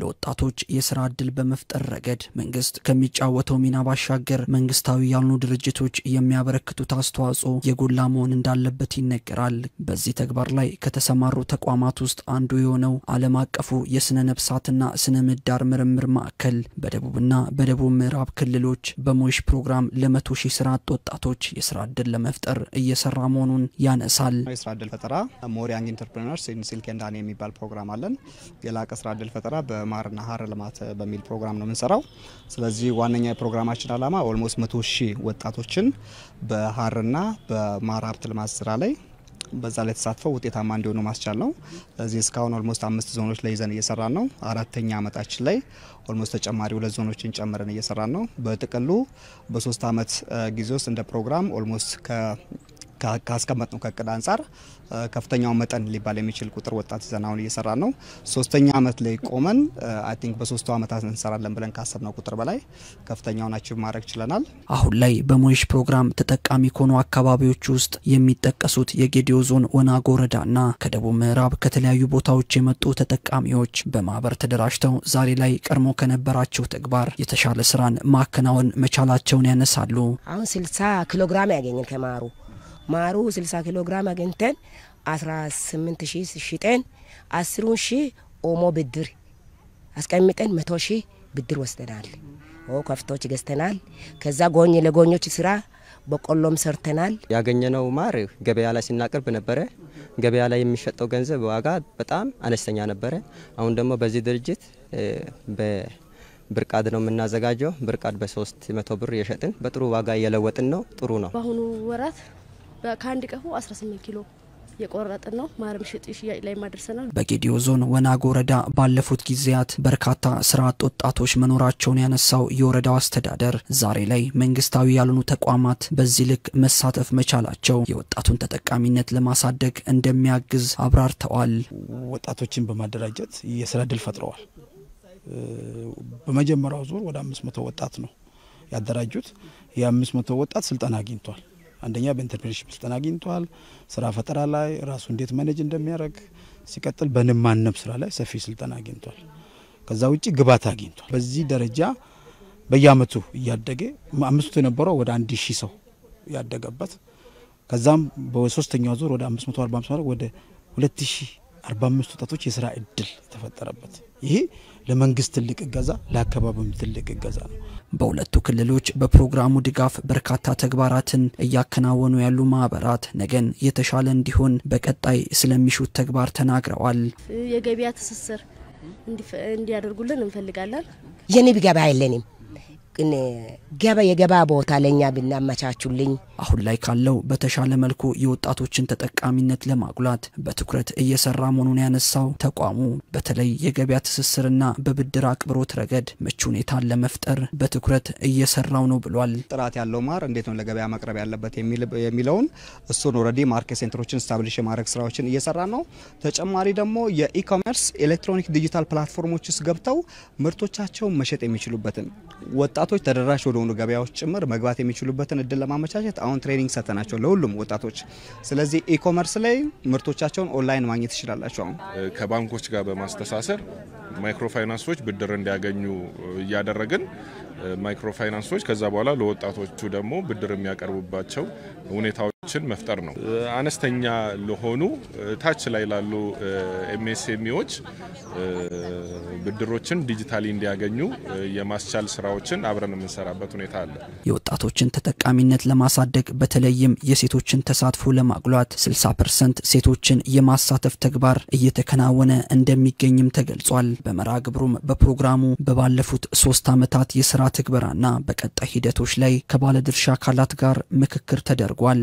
ለወጣቶች የስራ ዕድል በመፍጠር ረገድ መንግስት ከሚጫወተው ሚና ባሻገር መንግስታዊ ያልሆኑ ድርጅቶች የሚያበረክቱት አስተዋጽኦ የጎላ መሆን እንዳለበት ይነገራል። በዚህ ተግባር ላይ ከተሰማሩ ተቋማት ውስጥ አንዱ የሆነው ዓለም አቀፉ የስነ ነፍሳትና ስነ ምህዳር ምርምር ማዕከል በደቡብና በደቡብ ምዕራብ ክልሎች በሞሽ ፕሮግራም ለመቶ ሺህ ስራ አጥ ወጣቶች የስራ ዕድል ለመፍጠር እየሰራ መሆኑን ያነሳል። የስራ ዕድል ፈጠራ ሞሪያንግ ያንግ ኢን የሚባል ፕሮግራም አለን። የላቀ ስራ ዕድል ፈጠራ ማርና ሀር ልማት በሚል ፕሮግራም ነው የምንሰራው። ስለዚህ ዋነኛ የፕሮግራማችን ዓላማ ኦልሞስት መቶ ሺህ ወጣቶችን በሀርና በማር ሀብት ልማት ስራ ላይ በዛ ላይ ተሳትፈው ውጤታማ እንዲሆኑ ማስቻል ነው። ስለዚህ እስካሁን ኦልሞስት አምስት ዞኖች ላይ ይዘን እየሰራን ነው። አራተኛ ዓመታችን ላይ ኦልሞስት ተጨማሪ ሁለት ዞኖችን ጨምረን እየሰራን ነው። በጥቅሉ በሶስት ዓመት ጊዜ ውስጥ እንደ ፕሮግራም ኦልሞስት ከ ካስቀመጥነው ነው ከቅድ አንጻር ከፍተኛው መጠን ሊባል የሚችል ቁጥር ወጣት ይዘን አሁን እየሰራ ነው። ሶስተኛ አመት ላይ ቆመን አይ ቲንክ በሶስቱ አመታት እንሰራለን ብለን ካሰብነው ቁጥር በላይ ከፍተኛውን አቺቭ ማድረግ ችለናል። አሁን ላይ በሞይሽ ፕሮግራም ተጠቃሚ ከሆኑ አካባቢዎች ውስጥ የሚጠቀሱት የጌዲዮ ዞን ወናጎ ወረዳና ከደቡብ ምዕራብ ከተለያዩ ቦታዎች የመጡ ተጠቃሚዎች በማህበር ተደራጅተው ዛሬ ላይ ቀድሞ ከነበራቸው ተግባር የተሻለ ስራን ማከናወን መቻላቸውን ያነሳሉ። አሁን ስልሳ ኪሎግራም ያገኘን ከማሩ ማሩ 60 ኪሎ ግራም አግኝተን 18 ሺህ ሽጠን 10 ሺህ ኦሞ ብድር አስቀምጠን 100 ሺህ ብድር ወስደናል። ከፍቶች ገዝተናል። ከዛ ጎኝ ለጎኞች ስራ በቆሎም ሰርተናል። ያገኘነው ማር ገበያ ላይ ስናቀርብ ነበረ። ገበያ ላይ የሚሸጠው ገንዘብ ዋጋ በጣም አነስተኛ ነበረ። አሁን ደግሞ በዚህ ድርጅት ብርቃድ ነው የምናዘጋጀው። ብርቃድ በ300 ብር የሸጥን በጥሩ ዋጋ እየለወጥን ነው። ጥሩ ነው። በአሁኑ ወራት ከአንድ ቀፎ 18 ኪሎ የቆረጥን ነው። ማረም ሽጥ ሽያጭ ላይ ማድረሰናል። በጌዲዮ ዞን ወናጎ ወረዳ ባለፉት ጊዜያት በርካታ ስራ አጥ ወጣቶች መኖራቸውን ያነሳው የወረዳው አስተዳደር ዛሬ ላይ መንግስታዊ ያልሆኑ ተቋማት በዚህ ልክ መሳተፍ መቻላቸው የወጣቱን ተጠቃሚነት ለማሳደግ እንደሚያግዝ አብራርተዋል። ወጣቶችን በማደራጀት የስራ እድል ፈጥረዋል። በመጀመሪያው ዙር ወደ አምስት መቶ ወጣት ነው ያደራጁት። የአምስት መቶ ወጣት ስልጠና አግኝቷል። አንደኛ በኢንተርፕሬነርሺፕ ስልጠና አግኝተዋል። ስራ ፈጠራ ላይ ራሱ እንዴት ማኔጅ እንደሚያደርግ፣ ሲቀጥል በንማነብ ስራ ላይ ሰፊ ስልጠና አግኝቷል። ከዛ ውጭ ግባት አግኝቷል። በዚህ ደረጃ በየአመቱ እያደገ አምስቱ የነበረው ወደ አንድ ሺህ ሰው ያደገበት ከዛም በሶስተኛው ዙር ወደ 545 ወደ 2000 45 ወጣቶች የስራ እድል የተፈጠረበት ይሄ ለመንግስት ትልቅ እገዛ፣ ለአካባቢውም ትልቅ እገዛ ነው። በሁለቱ ክልሎች በፕሮግራሙ ድጋፍ በርካታ ተግባራትን እያከናወኑ ያሉ ማህበራት ነገን የተሻለ እንዲሆን በቀጣይ ስለሚሹት ተግባር ተናግረዋል። የገበያ ትስስር እንዲያደርጉልን እንፈልጋለን። የንብ ገበያ የለንም። ገበ የገባ ቦታ ለእኛ ብናመቻቹልኝ አሁን ላይ ካለው በተሻለ መልኩ የወጣቶችን ተጠቃሚነት ለማጉላት በትኩረት እየሰራ መሆኑን ያነሳው ተቋሙ በተለይ የገበያ ትስስርና በብድር አቅብሮት ረገድ ምቹ ሁኔታን ለመፍጠር በትኩረት እየሰራው ነው ብሏል። ጥራት ያለው ማር እንዴት ነው ለገበያ መቅረብ ያለበት የሚለውን እሱን ኦልሬዲ ማርኬት ሴንተሮችን ስታብሊሽ የማድረግ ስራዎችን እየሰራ ነው። ተጨማሪ ደግሞ የኢኮሜርስ ኤሌክትሮኒክ ዲጂታል ፕላትፎርሞች ውስጥ ገብተው ምርቶቻቸውን መሸጥ የሚችሉበትን ወጣቱ ወጣቶች ተደራሽ ወደሆኑ ገበያዎች ጭምር መግባት የሚችሉበትን እድል ለማመቻቸት አሁን ትሬኒንግ ሰተናቸው ለሁሉም ወጣቶች። ስለዚህ ኢኮመርስ ላይ ምርቶቻቸውን ኦንላይን ማግኘት ይችላላቸው። አሁን ከባንኮች ጋር በማስተሳሰር ማይክሮ ፋይናንሶች ብድር እንዲያገኙ እያደረግን ማይክሮፋይናንሶች ከዛ በኋላ ለወጣቶቹ ደግሞ ብድር የሚያቀርቡባቸው ሁኔታዎችን መፍጠር ነው። አነስተኛ ለሆኑ ታች ላይ ላሉ ኤምኤስኤምኢዎች ብድሮችን ዲጂታሊ እንዲያገኙ የማስቻል ስራዎችን አብረን የምንሰራበት ሁኔታ አለ። የወጣቶችን ተጠቃሚነት ለማሳደግ በተለይም የሴቶችን ተሳትፎ ለማጉላት 60 ፐርሰንት ሴቶችን የማሳተፍ ተግባር እየተከናወነ እንደሚገኝም ተገልጿል። በመርሃ ግብሩም በፕሮግራሙ በባለፉት ሶስት ዓመታት የስራ ትግበራና በቀጣይ ሂደቶች ላይ ከባለድርሻ አካላት ጋር ምክክር ተደርጓል።